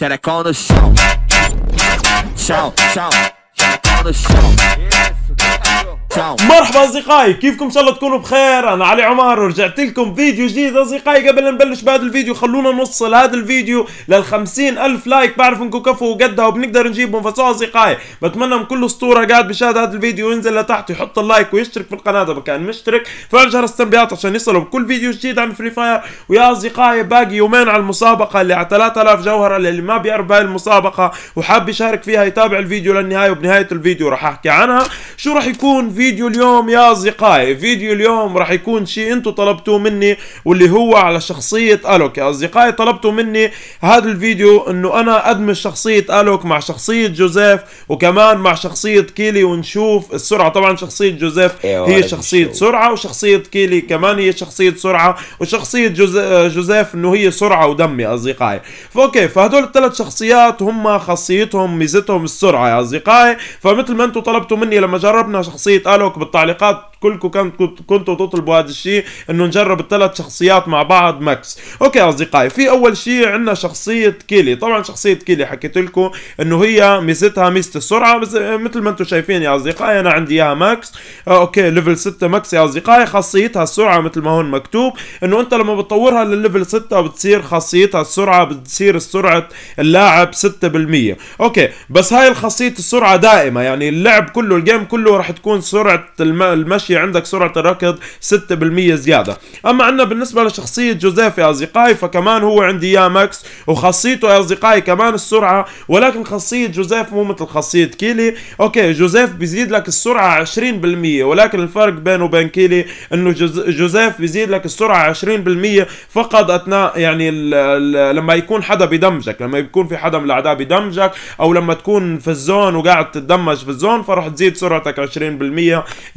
xerecão no chão. Chão, chão. مرحبا اصدقائي كيفكم ان شاء الله تكونوا بخير انا علي عمر ورجعت لكم فيديو جديد اصدقائي قبل ما نبلش بهذا الفيديو خلونا نوصل هذا الفيديو لل الف لايك بعرف انكم كفوا وقدها وبنقدر نجيبهم فسو اصدقائي بتمنى من كل اسطوره قاعد بشاهد هذا الفيديو ينزل لتحت يحط اللايك ويشترك في القناه اذا كان مشترك فعل جرس التنبيهات عشان يصلوا بكل فيديو جديد عن فري فاير ويا اصدقائي باقي يومين على المسابقه اللي على 3000 جوهره اللي ما بيعرف هاي المسابقه وحاب يشارك فيها يتابع الفيديو للنهايه وبنهايه نهاية الفيديو راح احكي عنها شو راح يكون فيديو اليوم يا اصدقائي فيديو اليوم راح يكون شيء انتم طلبتوه مني واللي هو على شخصية الوك يا اصدقائي طلبتوا مني هذا الفيديو انه انا ادمج شخصية الوك مع شخصية جوزيف وكمان مع شخصية كيلي ونشوف السرعة طبعا شخصية جوزيف إيه، هي شخصية سرعة وشخصية كيلي كمان هي شخصية سرعة وشخصية جوزيف انه هي سرعة ودم يا اصدقائي فاوكي فهدول الثلاث شخصيات هم خاصيتهم ميزتهم السرعة يا اصدقائي فمثل ما انتم طلبتوا مني لما جربنا شخصيه الوك بالتعليقات كلكم كنتوا تطلبوا هذا الشيء انه نجرب الثلاث شخصيات مع بعض ماكس اوكي اصدقائي في اول شيء عندنا شخصيه كيلي طبعا شخصيه كيلي حكيت لكم انه هي ميزتها ميزه السرعه مثل ما انتم شايفين يا اصدقائي انا عندي اياها ماكس آه، اوكي ليفل 6 ماكس يا اصدقائي خاصيتها السرعه مثل ما هون مكتوب انه انت لما بتطورها للليفل 6 بتصير خاصيتها السرعه بتصير سرعه اللاعب 6% اوكي بس هاي الخاصيه السرعه دائمه يعني اللعب كله الجيم كله راح تكون سرعه المشي ماشي عندك سرعه الركض 6% زياده اما عندنا بالنسبه لشخصيه جوزيف يا اصدقائي فكمان هو عندي يا ماكس وخاصيته يا اصدقائي كمان السرعه ولكن خاصيه جوزيف مو مثل خاصيه كيلي اوكي جوزيف بيزيد لك السرعه 20% ولكن الفرق بينه وبين كيلي انه جوزيف بيزيد لك السرعه 20% فقط اثناء يعني ال ال لما يكون حدا بدمجك لما يكون في حدا من الاعداء بدمجك او لما تكون في الزون وقاعد تتدمج في الزون فراح تزيد سرعتك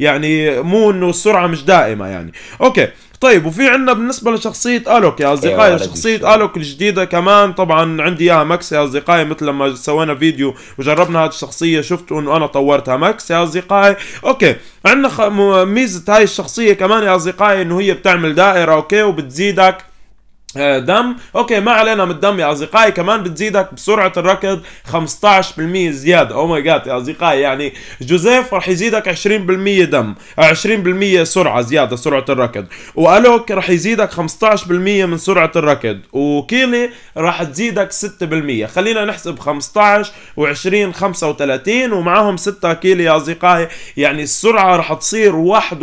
20% يعني مو انه السرعه مش دائمه يعني اوكي طيب وفي عندنا بالنسبه لشخصيه الوك يا اصدقائي أيوة شخصيه الوك الجديده كمان طبعا عندي اياها ماكس يا اصدقائي مثل لما سوينا فيديو وجربنا هذه الشخصيه شفتوا انه انا طورتها ماكس يا اصدقائي اوكي عندنا خ... ميزه هاي الشخصيه كمان يا اصدقائي انه هي بتعمل دائره اوكي وبتزيدك آه، دم اوكي ما علينا من الدم يا اصدقائي كمان بتزيدك بسرعه الركض 15% زياده او ماي جاد يا اصدقائي يعني جوزيف رح يزيدك 20% دم 20% سرعه زياده سرعه الركض والوك رح يزيدك 15% من سرعه الركض وكيلي رح تزيدك 6% خلينا نحسب 15 و20 35 ومعهم 6 كيلي يا اصدقائي يعني السرعه رح تصير 41%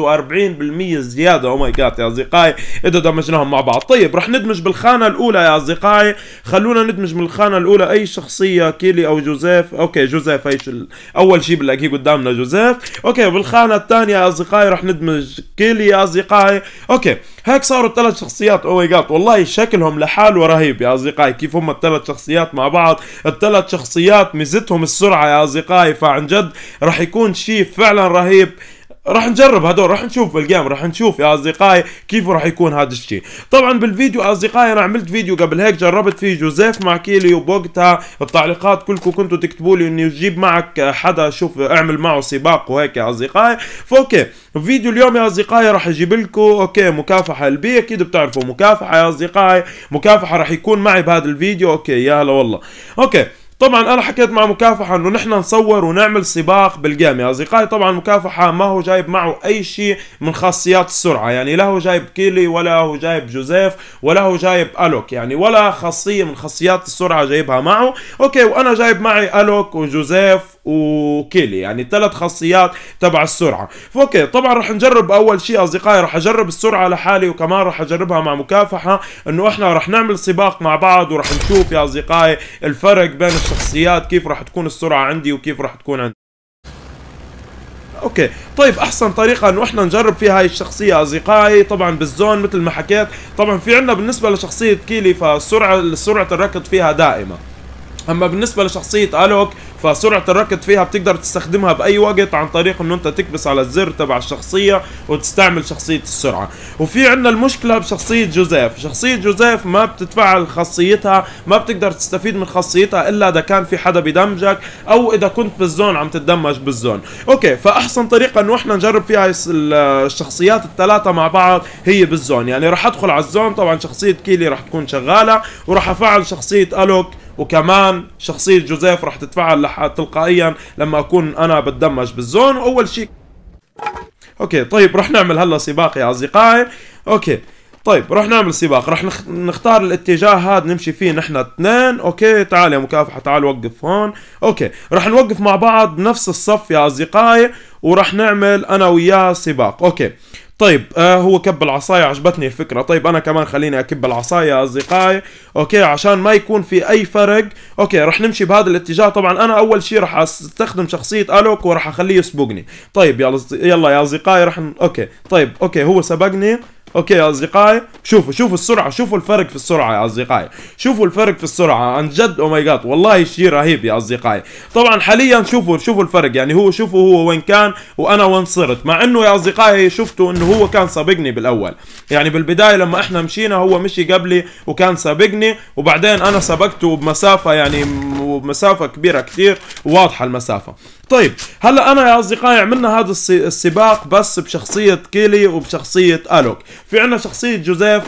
زياده او ماي جاد يا اصدقائي اذا دمجناهم مع بعض طيب رح ندمج بالخانه الاولى يا اصدقائي خلونا ندمج من الخانه الاولى اي شخصيه كيلي او جوزيف اوكي جوزيف ايش ال... اول شيء بنلاقيه قدامنا جوزيف اوكي بالخانه الثانيه يا اصدقائي رح ندمج كيلي يا اصدقائي اوكي هيك صاروا الثلاث شخصيات او ماي جاد والله شكلهم لحاله رهيب يا اصدقائي كيف هم الثلاث شخصيات مع بعض الثلاث شخصيات ميزتهم السرعه يا اصدقائي فعن جد رح يكون شيء فعلا رهيب راح نجرب هذول راح نشوف الجيم راح نشوف يا اصدقائي كيف راح يكون هذا الشيء طبعا بالفيديو اصدقائي انا عملت فيديو قبل هيك جربت فيه جوزيف مع كيلي وبوقتها التعليقات كلكم كنتوا تكتبوا لي اني جيب معك حدا شوف اعمل معه سباق وهيك يا اصدقائي فاوكي فيديو اليوم يا اصدقائي راح اجيب لكم اوكي مكافحه قلبيه اكيد بتعرفوا مكافحه يا اصدقائي مكافحه راح يكون معي بهذا الفيديو اوكي يا هلا والله اوكي طبعا انا حكيت مع مكافحه انه نحن نصور ونعمل سباق بالجيم يا اصدقائي طبعا مكافحه ما هو جايب معه اي شيء من خاصيات السرعه يعني لا هو جايب كيلي ولا هو جايب جوزيف ولا هو جايب الوك يعني ولا خاصيه من خاصيات السرعه جايبها معه اوكي وانا جايب معي الوك وجوزيف وكيلي يعني ثلاث خاصيات تبع السرعه فاوكي طبعا رح نجرب اول شيء اصدقائي رح اجرب السرعه لحالي وكمان رح اجربها مع مكافحه انه احنا رح نعمل سباق مع بعض ورح نشوف يا اصدقائي الفرق بين الشخصيات كيف رح تكون السرعه عندي وكيف رح تكون عندي اوكي طيب احسن طريقه انه احنا نجرب فيها هاي الشخصيه اصدقائي طبعا بالزون مثل ما حكيت طبعا في عندنا بالنسبه لشخصيه كيلي فسرعه سرعه الركض فيها دائمه اما بالنسبه لشخصيه الوك فسرعه الركض فيها بتقدر تستخدمها باي وقت عن طريق انه انت تكبس على الزر تبع الشخصيه وتستعمل شخصيه السرعه وفي عندنا المشكله بشخصيه جوزيف شخصيه جوزيف ما بتتفعل خاصيتها ما بتقدر تستفيد من خاصيتها الا اذا كان في حدا بدمجك او اذا كنت بالزون عم تتدمج بالزون اوكي فاحسن طريقه انه احنا نجرب فيها الشخصيات الثلاثه مع بعض هي بالزون يعني راح ادخل على الزون طبعا شخصيه كيلي راح تكون شغاله وراح افعل شخصيه الوك وكمان شخصية جوزيف رح تتفعل تلقائيا لما أكون أنا بتدمج بالزون وأول شيء اوكي طيب رح نعمل هلا سباق يا اصدقائي اوكي طيب رح نعمل سباق رح نختار الاتجاه هذا نمشي فيه نحن اثنين اوكي تعال يا مكافحه تعال وقف هون اوكي رح نوقف مع بعض نفس الصف يا اصدقائي ورح نعمل انا وياه سباق اوكي طيب آه هو كب العصاية عجبتني الفكرة طيب أنا كمان خليني أكب العصاية يا أصدقائي أوكي عشان ما يكون في أي فرق أوكي رح نمشي بهذا الاتجاه طبعا أنا أول شيء رح أستخدم شخصية ألوك ورح أخليه يسبقني طيب يلا يا أصدقائي رح ن... أوكي طيب أوكي هو سبقني اوكي يا اصدقائي شوفوا شوفوا السرعه شوفوا الفرق في السرعه يا اصدقائي شوفوا الفرق في السرعه عن جد او ماي جاد والله شيء رهيب يا اصدقائي طبعا حاليا شوفوا شوفوا الفرق يعني هو شوفوا هو وين كان وانا وين صرت مع انه يا اصدقائي شفتوا انه هو كان سابقني بالاول يعني بالبدايه لما احنا مشينا هو مشي قبلي وكان سابقني وبعدين انا سبقته بمسافه يعني ومسافه كبيره كثير واضحه المسافه طيب هلا انا يا اصدقائي عملنا هذا السباق بس بشخصيه كيلي وبشخصيه الوك في عنا شخصيه جوزيف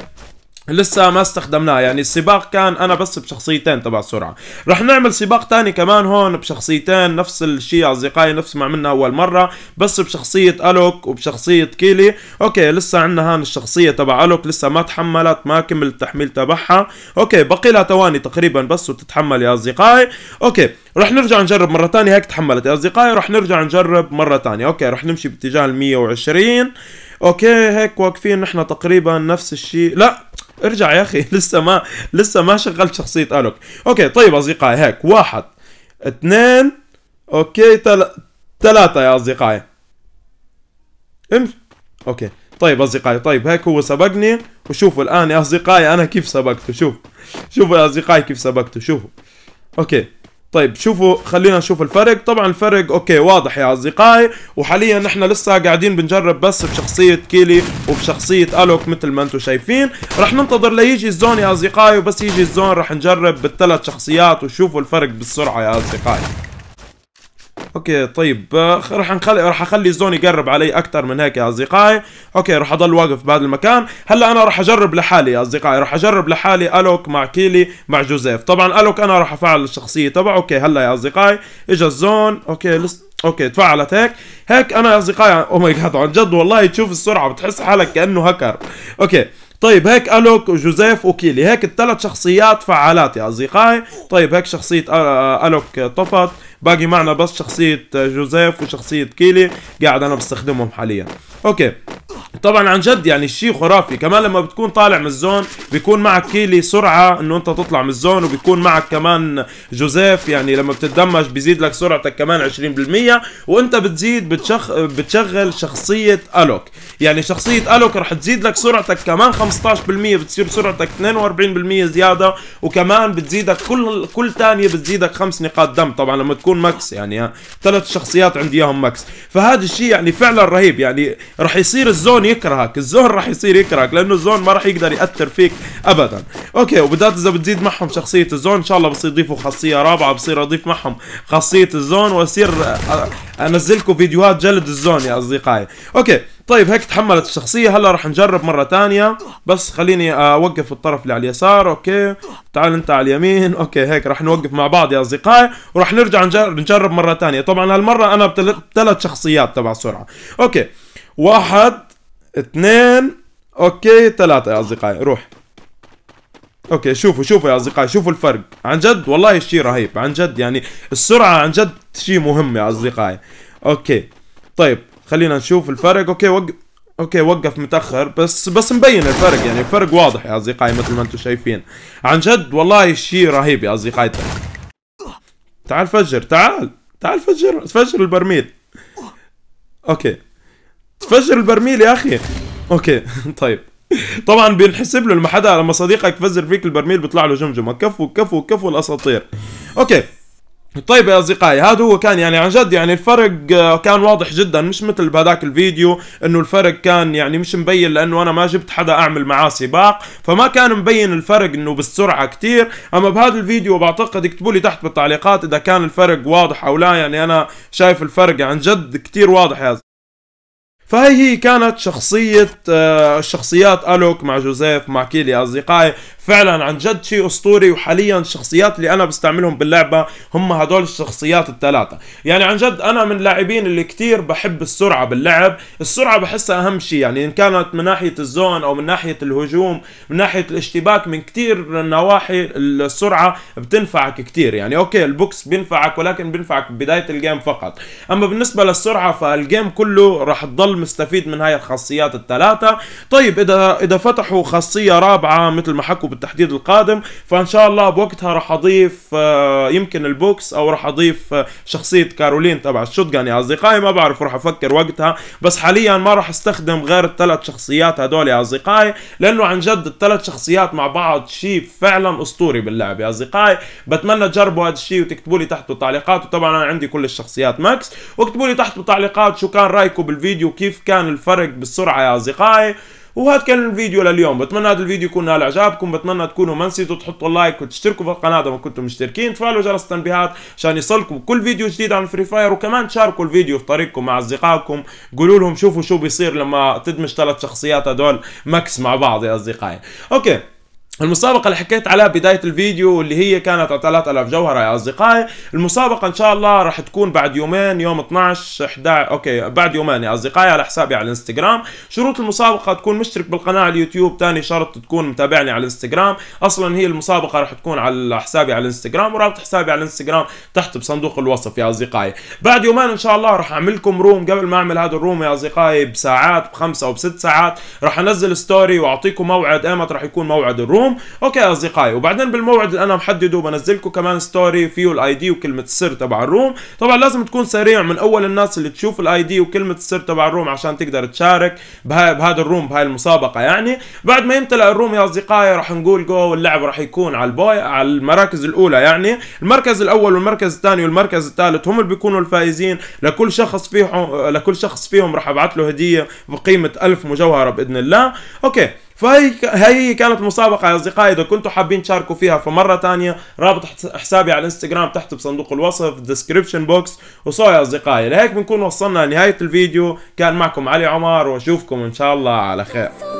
لسه ما استخدمناه يعني السباق كان انا بس بشخصيتين تبع السرعه رح نعمل سباق تاني كمان هون بشخصيتين نفس الشيء اصدقائي نفس ما عملنا اول مره بس بشخصيه الوك وبشخصيه كيلي اوكي لسه عندنا هون الشخصيه تبع الوك لسه ما تحملت ما كمل التحميل تبعها اوكي بقي لها ثواني تقريبا بس وتتحمل يا اصدقائي اوكي رح نرجع نجرب مره تانية هيك تحملت يا اصدقائي رح نرجع نجرب مره تانية اوكي رح نمشي باتجاه ال 120 اوكي هيك واقفين نحن تقريبا نفس الشيء لا ارجع يا اخي لسه ما لسه ما شغلت شخصيه الوك اوكي طيب اصدقائي هيك واحد اثنين اوكي تل... ثلاثه يا اصدقائي امشي اوكي طيب اصدقائي طيب هيك هو سبقني وشوفوا الان يا اصدقائي انا كيف سبقته شوف شوفوا يا اصدقائي كيف سبقته شوفوا اوكي طيب شوفوا خلينا نشوف الفرق طبعا الفرق اوكي واضح يا اصدقائي وحاليا نحن لسه قاعدين بنجرب بس بشخصية كيلي وبشخصية الوك مثل ما انتم شايفين رح ننتظر ليجي الزون يا اصدقائي وبس يجي الزون رح نجرب بالثلاث شخصيات وشوفوا الفرق بالسرعة يا اصدقائي اوكي طيب آه، راح نخلي راح اخلي الزون يقرب علي اكثر من هيك يا اصدقائي اوكي راح اضل واقف بهذا المكان هلا انا راح اجرب لحالي يا اصدقائي راح اجرب لحالي الوك مع كيلي مع جوزيف طبعا الوك انا راح افعل الشخصيه تبعه اوكي هلا يا اصدقائي اجى الزون اوكي لسه اوكي تفعلت هيك هيك انا يا اصدقائي او ماي جاد عن جد والله تشوف السرعه بتحس حالك كانه هكر اوكي طيب هيك الوك وجوزيف وكيلي هيك الثلاث شخصيات فعالات يا اصدقائي طيب هيك شخصيه آه، آه، الوك طفت باقي معنا بس شخصية جوزيف وشخصية كيلي قاعد أنا بستخدمهم حاليا اوكي طبعا عن جد يعني شيء خرافي كمان لما بتكون طالع من الزون بيكون معك كيلي سرعه انه انت تطلع من الزون وبيكون معك كمان جوزيف يعني لما بتتدمج بيزيد لك سرعتك كمان 20% وانت بتزيد بتشخ... بتشغل شخصيه الوك يعني شخصيه الوك رح تزيد لك سرعتك كمان 15% بتصير سرعتك 42% زياده وكمان بتزيدك كل كل ثانيه بتزيدك خمس نقاط دم طبعا لما تكون ماكس يعني ثلاث شخصيات عندي اياهم ماكس فهذا الشيء يعني فعلا رهيب يعني راح يصير الزون يكرهك الزون راح يصير يكرهك لانه الزون ما راح يقدر ياثر فيك ابدا اوكي وبالذات اذا بتزيد معهم شخصيه الزون ان شاء الله بصير يضيفوا خاصيه رابعه بصير اضيف معهم خاصيه الزون واصير انزلكم فيديوهات جلد الزون يا اصدقائي اوكي طيب هيك تحملت الشخصيه هلا راح نجرب مره ثانيه بس خليني اوقف الطرف اللي على اليسار اوكي تعال انت على اليمين اوكي هيك راح نوقف مع بعض يا اصدقائي وراح نرجع نجرب مره ثانيه طبعا هالمره انا بثلاث شخصيات تبع سرعه اوكي واحد اثنين اوكي ثلاثة يا اصدقائي روح اوكي شوفوا شوفوا يا اصدقائي شوفوا الفرق عن جد والله شيء رهيب عن جد يعني السرعة عن جد شيء مهم يا اصدقائي اوكي طيب خلينا نشوف الفرق اوكي وقف اوكي وقف متاخر بس بس مبين الفرق يعني الفرق واضح يا اصدقائي مثل ما انتم شايفين عن جد والله شيء رهيب يا اصدقائي تعال فجر تعال تعال فجر فجر البرميل اوكي تفجر البرميل يا اخي اوكي طيب طبعا بينحسب له لما حدا لما صديقك فزر فيك البرميل بيطلع له جمجمه كفو كفو كفو الاساطير اوكي طيب يا اصدقائي هذا هو كان يعني عن جد يعني الفرق آه، كان واضح جدا مش مثل بهذاك الفيديو انه الفرق كان يعني مش مبين لانه انا ما جبت حدا اعمل معاه سباق فما كان مبين الفرق انه بالسرعه كتير اما بهذا الفيديو بعتقد اكتبوا لي تحت بالتعليقات اذا كان الفرق واضح او لا يعني انا شايف الفرق عن جد كتير واضح يا فهي هي كانت شخصية الشخصيات آه، ألوك مع جوزيف مع كيلي أصدقائي فعلا عن جد شيء اسطوري وحاليا الشخصيات اللي انا بستعملهم باللعبه هم هدول الشخصيات الثلاثه يعني عن جد انا من اللاعبين اللي كتير بحب السرعه باللعب السرعه بحسها اهم شيء يعني ان كانت من ناحيه الزون او من ناحيه الهجوم من ناحيه الاشتباك من كتير نواحي السرعه بتنفعك كتير يعني اوكي البوكس بينفعك ولكن بينفعك بدايه الجيم فقط اما بالنسبه للسرعه فالجيم كله راح تضل مستفيد من هاي الخاصيات الثلاثه طيب اذا اذا فتحوا خاصيه رابعه مثل ما حكوا بالتحديد القادم فان شاء الله بوقتها راح اضيف آه، يمكن البوكس او راح اضيف آه، شخصيه كارولين تبع الشوتجن يا اصدقائي ما بعرف راح افكر وقتها بس حاليا ما راح استخدم غير الثلاث شخصيات هدول يا اصدقائي لانه عن جد الثلاث شخصيات مع بعض شيء فعلا اسطوري باللعب يا اصدقائي بتمنى تجربوا هذا الشيء وتكتبوا لي تحته تعليقات وطبعا انا عندي كل الشخصيات ماكس واكتبوا لي تحته تعليقات شو كان رايكم بالفيديو كيف كيف كان الفرق بالسرعه يا اصدقائي وهذا كان الفيديو لليوم بتمنى هذا الفيديو يكون نال اعجابكم بتمنى تكونوا ما نسيتوا تحطوا لايك وتشتركوا في القناه اذا ما كنتم مشتركين تفعلوا جرس التنبيهات عشان يصلكم كل فيديو جديد عن فري فاير وكمان تشاركوا الفيديو في طريقكم مع اصدقائكم قولوا لهم شوفوا شو بيصير لما تدمج ثلاث شخصيات هدول ماكس مع بعض يا اصدقائي اوكي المسابقة اللي حكيت عليها بداية الفيديو واللي هي كانت على 3000 جوهرة يا أصدقائي المسابقة إن شاء الله راح تكون بعد يومين يوم 12 11 أوكي بعد يومين يا أصدقائي على حسابي على الانستغرام شروط المسابقة تكون مشترك بالقناة على اليوتيوب ثاني شرط تكون متابعني على الانستغرام أصلا هي المسابقة راح تكون على حسابي على الانستغرام ورابط حسابي على الانستغرام تحت بصندوق الوصف يا أصدقائي بعد يومين إن شاء الله راح أعمل لكم روم قبل ما أعمل هذا الروم يا أصدقائي بساعات بخمسة أو بست ساعات راح أنزل ستوري وأعطيكم موعد إيمت راح يكون موعد الروم لهم اوكي يا اصدقائي وبعدين بالموعد اللي انا محدده بنزل لكم كمان ستوري فيه الاي دي وكلمه السر تبع الروم طبعا لازم تكون سريع من اول الناس اللي تشوف الاي دي وكلمه السر تبع الروم عشان تقدر تشارك بهذا الروم بهاي المسابقه يعني بعد ما يمتلئ الروم يا اصدقائي راح نقول جو واللعب راح يكون على البوي على المراكز الاولى يعني المركز الاول والمركز الثاني والمركز الثالث هم اللي بيكونوا الفائزين لكل شخص فيهم لكل شخص فيهم راح ابعث له هديه بقيمه 1000 مجوهره باذن الله اوكي فهي هي كانت مسابقة يا أصدقائي إذا كنتوا حابين تشاركوا فيها فمرة ثانية رابط حسابي على الانستغرام تحت بصندوق الوصف ديسكربشن بوكس وصو يا أصدقائي لهيك بنكون وصلنا لنهاية الفيديو كان معكم علي عمر وأشوفكم إن شاء الله على خير